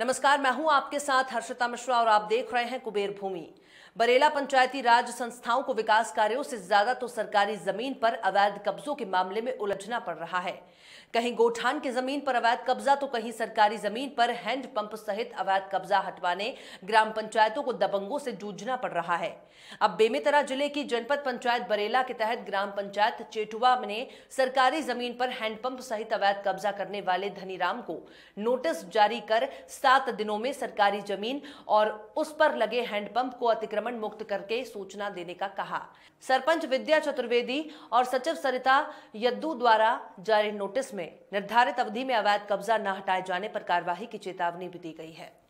नमस्कार मैं हूं आपके साथ हर्षिता मिश्रा और आप देख रहे हैं कुबेर भूमि बरेला पंचायती राज संस्थाओं को विकास कार्यों से ज्यादा तो सरकारी जमीन पर अवैध कब्जों के मामले में उलझना पड़ रहा है कहीं गोठान की जमीन पर अवैध कब्जा तो कहीं सरकारी जमीन पर हैंडपंप सहित अवैध कब्जा हटवाने ग्राम पंचायतों को दबंगों से जूझना पड़ रहा है अब बेमेतरा जिले की जनपद पंचायत बरेला के तहत ग्राम पंचायत चेटुआ ने सरकारी जमीन पर हैंडपंप सहित अवैध कब्जा करने वाले धनीराम को नोटिस जारी कर सात दिनों में सरकारी जमीन और उस पर लगे हैंडपंप को अतिक्रमण संक्रमण मुक्त करके सूचना देने का कहा सरपंच विद्या चतुर्वेदी और सचिव सरिता यद्दू द्वारा जारी नोटिस में निर्धारित अवधि में अवैध कब्जा न हटाए जाने पर कार्यवाही की चेतावनी भी दी गई है